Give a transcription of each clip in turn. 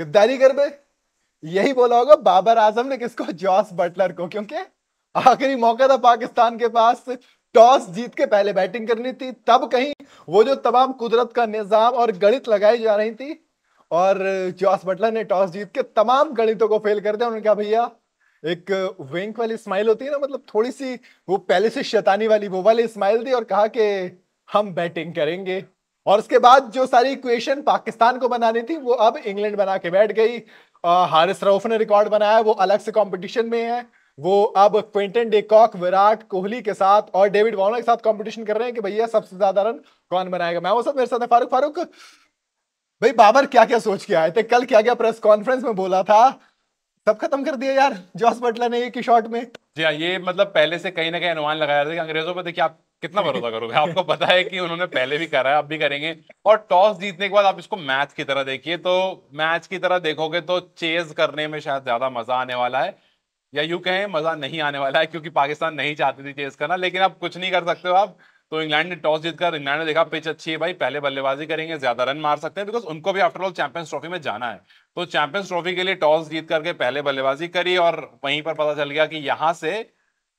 गद्दारी कर बे यही बोला होगा बाबर आजम ने किसको जॉस बटलर को क्योंकि आखिरी मौका था पाकिस्तान के पास टॉस जीत के पहले बैटिंग करनी थी तब कहीं वो जो तमाम कुदरत का निजाम और गणित लगाई जा रही थी और जॉस बटलर ने टॉस जीत के तमाम गणितों को फेल कर दिया उन्होंने कहा भैया एक विंक वाली स्माइल होती है ना मतलब थोड़ी सी वो पहले से शैतानी वाली वो वाली स्माइल दी और कहा कि हम बैटिंग करेंगे और उसके बाद जो सारी इक्वेशन पाकिस्तान को बनानी थी वो अब इंग्लैंड बना के बैठ गई हारिस रऊफ ने रिकॉर्ड बनाया वो अलग से कॉम्पिटिशन में है वो अब क्विंटन डेकॉक विराट कोहली के साथ और डेविड वार्नर के साथ कंपटीशन कर रहे हैं कि भैया सबसे ज्यादा रन कौन बनाएगा मैं वो सब मेरे साथ है फारूक फारूक भाई बाबर क्या क्या सोच के आए थे कल क्या क्या प्रेस कॉन्फ्रेंस में बोला था सब खत्म कर दिया यार जॉस बटलर ने एक ही शॉट में जी हाँ ये मतलब पहले से कहीं ना कहीं अनुमान लगाया था कि अंग्रेजों पर देखिए आप कितना भरोसा करोगे आपको पता है कि उन्होंने पहले भी करा है अब भी करेंगे और टॉस जीतने के बाद आप इसको मैच की तरह देखिए तो मैच की तरह देखोगे तो चेज करने में शायद ज्यादा मजा आने वाला है या यूं कहें मजा नहीं आने वाला है क्योंकि पाकिस्तान नहीं चाहती थी चेज करना लेकिन आप कुछ नहीं कर सकते हो आप तो इंग्लैंड ने टॉस जीतकर इंग्लैंड ने देखा पिच अच्छी है भाई पहले बल्लेबाजी करेंगे ज्यादा रन मार सकते हैं बिकॉज उनको भी आफ्टरऑल चैंपियंस ट्रॉफी में जाना है तो चैंपियंस ट्रॉफी के लिए टॉस जीत करके पहले बल्लेबाजी करी और वहीं पर पता चल गया कि यहाँ से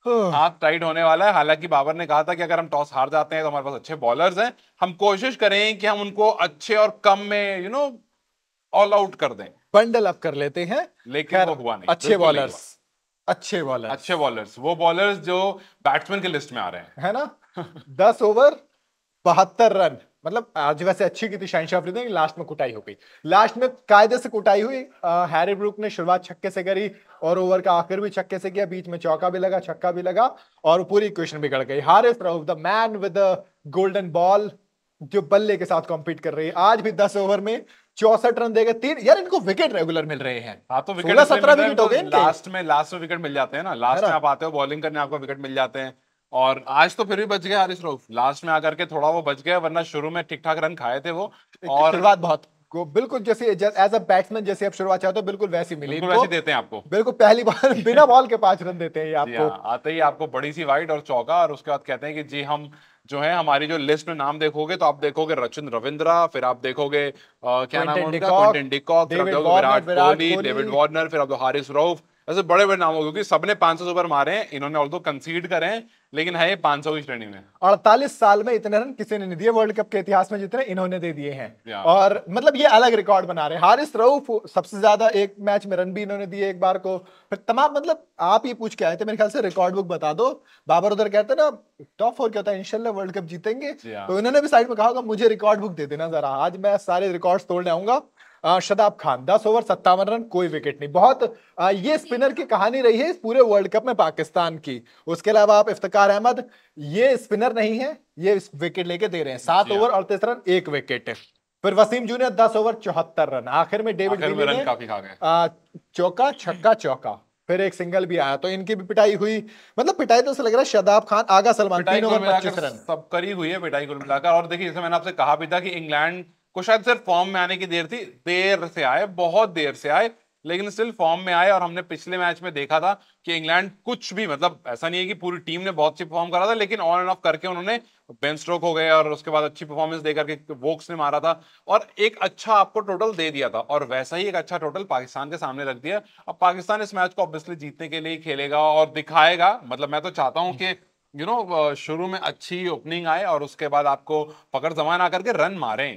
हाथ टाइट होने वाला है हालांकि बाबर ने कहा था कि अगर हम टॉस हार जाते हैं तो हमारे पास अच्छे बॉलर्स हैं हम कोशिश करें कि हम उनको अच्छे और कम में यू नो ऑल आउट कर दें बंडल अप कर लेते हैं लेकिन वो हुआ नहीं अच्छे बॉलर्स अच्छे बॉलर अच्छे बॉलर्स वो बॉलर्स जो बैट्समैन के लिस्ट में आ रहे हैं है ना दस ओवर बहत्तर रन मतलब आज वैसे अच्छी की थी शाह अफरीदी लास्ट में कुटाई हो गई लास्ट में कायदे से कुटाई हुई हैरी ब्रुक ने शुरुआत छक्के से करी और ओवर का आखिर भी छक्के से किया बीच में चौका भी लगा छक्का भी लगा और पूरी इक्वेशन बिगड़ गई Haris Rauf the man with golden ball जो बल्ले के साथ कॉम्पीट कर रही है आज भी दस ओवर में चौसठ रन देगा तीन यार इनको विकेट रेगुलर मिल रहे हैं हाँ तो विकेट सत्रह विकेट हो गए लास्ट में लास्ट में विकेट मिल जाते हैं ना लास्ट में आप आते हो बॉलिंग करने आपको विकेट मिल जाते हैं और आज तो फिर भी बच गए हारिस रऊफ लास्ट में आकर के थोड़ा वो बच गया वरना शुरू में ठीक ठाक रन खाए थे वो तो और शुरुआत बहुत को बिल्कुल जैसे एज अ बैट्समैन जैसे आप शुरुआत चाहते हो बिल्कुल वैसी मिली बिल्कुल वैसी देते हैं आपको बिल्कुल पहली बार बिना बॉल के पांच रन देते हैं आपको आते ही आपको बड़ी सी वाइट और चौका और उसके बाद कहते हैं कि जी हम जो है हमारी जो लिस्ट में नाम देखोगे तो आप देखोगे रचिन रविंद्रा फिर आप देखोगे आ, क्या नाम है विराट कोहली डेविड वार्नर फिर आप हारिस रऊफ वैसे बड़े बड़े नाम हो क्योंकि सबने पांच सौ मारे हैं इन्होंने और तो कंसीड करें लेकिन है ये सौ की श्रेणी में अड़तालीस साल में इतने रन किसी ने नहीं दिए वर्ल्ड कप के इतिहास में जितने इन्होंने दे दिए हैं और मतलब ये अलग रिकॉर्ड बना रहे हैं हारिस रऊफ सबसे ज्यादा एक मैच में रन भी इन्होंने दिए एक बार को फिर तमाम मतलब आप ये पूछ के आए थे मेरे ख्याल से रिकॉर्ड बुक बता दो बाबर उधर कहते ना टॉप फोर क्या होता है इनशाला वर्ल्ड कप जीतेंगे तो इन्होंने भी साइड में कहा मुझे रिकॉर्ड बुक दे देना जरा आज मैं सारे रिकॉर्ड तोड़ने आऊंगा शदाब खान दस ओवर सत्तावन रन कोई विकेट नहीं बहुत ये स्पिनर की कहानी रही है इस पूरे वर्ल्ड कप में पाकिस्तान की उसके अलावा आप इफ्तार अहमद ये स्पिनर नहीं है ये विकेट लेके दे रहे हैं सात ओवर हाँ। अड़तीस रन एक विकेट फिर वसीम जूनियर दस ओवर चौहत्तर रन आखिर में डेविड आखिर में रन काफी खा गए चौका छक्का चौका फिर एक सिंगल भी आया तो इनकी भी पिटाई हुई मतलब पिटाई तो लग रहा है शदाब खान आगा सलमान तीन ओवर तो पच्चीस रन सब करी हुई है पिटाई कुल मिलाकर और देखिए जैसे मैंने आपसे कहा भी था कि इंग्लैंड को शायद सिर्फ फॉर्म में आने की देर थी देर से आए बहुत देर से आए लेकिन स्टिल फॉर्म में आए और हमने पिछले मैच में देखा था कि इंग्लैंड कुछ भी मतलब ऐसा नहीं है कि पूरी टीम ने बहुत अच्छी परफॉर्म करा था लेकिन ऑन एंड ऑफ करके उन्होंने बेन स्ट्रोक हो गए और उसके बाद अच्छी परफॉर्मेंस देकर के वोक्स ने मारा था और एक अच्छा आपको टोटल दे दिया था और वैसा ही एक अच्छा टोटल पाकिस्तान के सामने रख दिया अब पाकिस्तान इस मैच को ऑब्वियसली जीतने के लिए खेलेगा और दिखाएगा मतलब मैं तो चाहता हूँ कि यू नो शुरू में अच्छी ओपनिंग आए और उसके बाद आपको पकड़ जमान आकर के रन मारें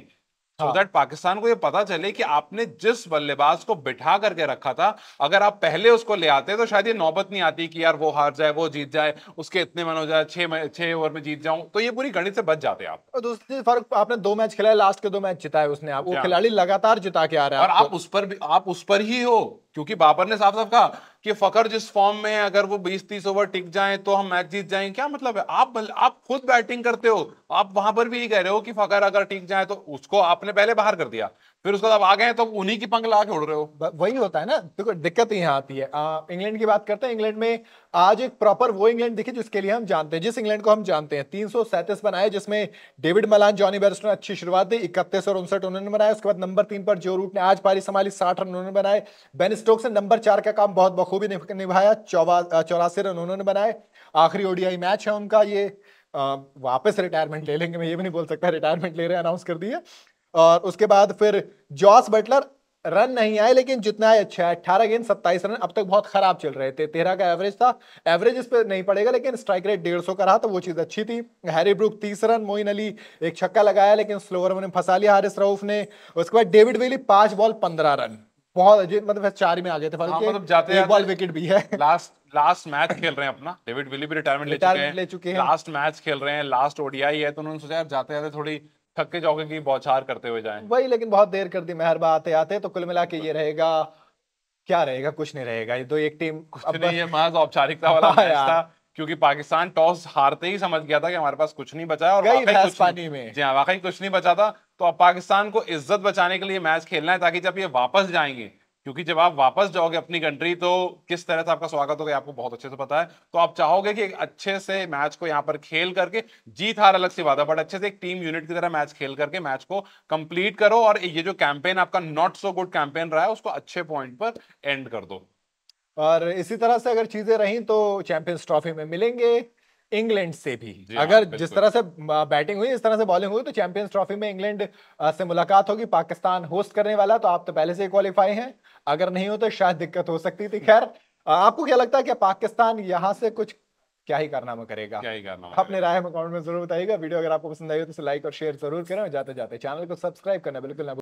सो दैट हाँ। पाकिस्तान को ये पता चले कि आपने जिस बल्लेबाज को बिठा करके रखा था अगर आप पहले उसको ले आते तो शायद ये नौबत नहीं आती कि यार वो हार जाए वो जीत जाए उसके इतने मन हो जाए छह छह ओवर में जीत जाऊं तो ये पूरी गणित से बच जाते आप और दूसरी फर्क आपने दो मैच खिलाए लास्ट के दो मैच जिताए उसने आप वो खिलाड़ी लगातार जिता के आ रहा है और आप उस पर भी आप उस पर ही हो क्योंकि बाबर ने साफ साफ कहा कि फकर जिस फॉर्म में है अगर वो 20-30 ओवर टिक जाए तो हम मैच जीत जाएंगे क्या मतलब है आप आप खुद बैटिंग करते हो आप वहां पर भी यही कह रहे हो कि फकर अगर टिक जाए तो उसको आपने पहले बाहर कर दिया फिर उसके बाद आ गए तो उन्हीं की पंख ला के उड़ रहे हो वही होता है ना देखो दिक्कत तो यहाँ आती है इंग्लैंड की बात करते हैं इंग्लैंड में आज एक प्रॉपर वो इंग्लैंड दिखे जिसके लिए हम जानते हैं जिस इंग्लैंड को हम जानते हैं तीन बनाए जिसमें डेविड मलान जॉनी बेरस्टो ने अच्छी शुरुआत दी इकतीस और उनसठ उन्होंने बनाया उसके बाद नंबर तीन पर जो रूट ने आज पारी संभाली साठ रन उन्होंने बनाए बेन स्टोक्स ने नंबर चार का काम बहुत बखूबी निभाया चौरासी रन उन्होंने बनाए आखिरी ओडीआई मैच है उनका ये आ, वापस रिटायरमेंट ले लेंगे मैं ये भी नहीं बोल सकता रिटायरमेंट ले रहे अनाउंस कर दिए और उसके बाद फिर जॉस बटलर रन नहीं आए लेकिन जितना है अच्छा है अट्ठारह गेंद सत्ताईस रन अब तक बहुत खराब चल रहे थे तेरह का एवरेज था एवरेज इस पर नहीं पड़ेगा लेकिन स्ट्राइक रेट डेढ़ सौ का रहा तो वो चीज़ अच्छी थी हैरी ब्रुक तीस रन मोइन अली एक छक्का लगाया लेकिन स्लोवर में फंसा लिया हारिस रऊफ ने उसके बाद डेविड वेली पांच बॉल पंद्रह रन बहुत अजीब मतलब चार में आ गए थे हाँ, के मतलब जाते एक बॉल विकेट भी है लास्ट लास्ट मैच खेल रहे हैं अपना डेविड विली भी रिटायरमेंट ले चुके हैं ले चुके हैं लास्ट मैच खेल रहे हैं लास्ट ओडीआई है तो उन्होंने सोचा जाते जाते थोड़ी थक के जाओगे की बौछार करते हुए जाए वही लेकिन बहुत देर कर दी मेहरबा आते आते तो कुल मिला के ये रहेगा क्या रहेगा कुछ नहीं रहेगा ये तो एक टीम कुछ नहीं है महज औपचारिकता वाला मैच हाँ था क्योंकि पाकिस्तान टॉस हारते ही समझ गया था कि हमारे पास कुछ नहीं बचा है और वाकई कुछ पानी में जी हाँ वाकई कुछ नहीं बचा था तो अब पाकिस्तान को इज्जत बचाने के लिए मैच खेलना है ताकि जब ये वापस जाएंगे क्योंकि जब आप वापस जाओगे अपनी कंट्री तो किस तरह से आपका स्वागत होगा आपको बहुत अच्छे से पता है तो आप चाहोगे कि एक अच्छे से मैच को यहाँ पर खेल करके जीत हार अलग सी बात है बट अच्छे से एक टीम यूनिट की तरह मैच खेल करके मैच को कंप्लीट करो और ये जो कैंपेन आपका नॉट सो गुड कैंपेन रहा है उसको अच्छे पॉइंट पर एंड कर दो और इसी तरह से अगर चीजें रही तो चैंपियंस ट्रॉफी में मिलेंगे इंग्लैंड से भी हाँ, अगर जिस तरह से बैटिंग हुई इस तरह से बॉलिंग हुई तो चैंपियंस ट्रॉफी में इंग्लैंड से मुलाकात होगी पाकिस्तान होस्ट करने वाला तो आप तो पहले से क्वालिफाई हैं अगर नहीं हो तो शायद दिक्कत हो सकती थी खैर आपको क्या लगता है कि पाकिस्तान यहाँ से कुछ क्या ही कारनामा करेगा क्या ही कारनामा अपने राय में कमेंट में जरूर बताइएगा वीडियो अगर आपको पसंद आई हो तो लाइक और शेयर जरूर करें जाते जाते चैनल को सब्सक्राइब करना बिल्कुल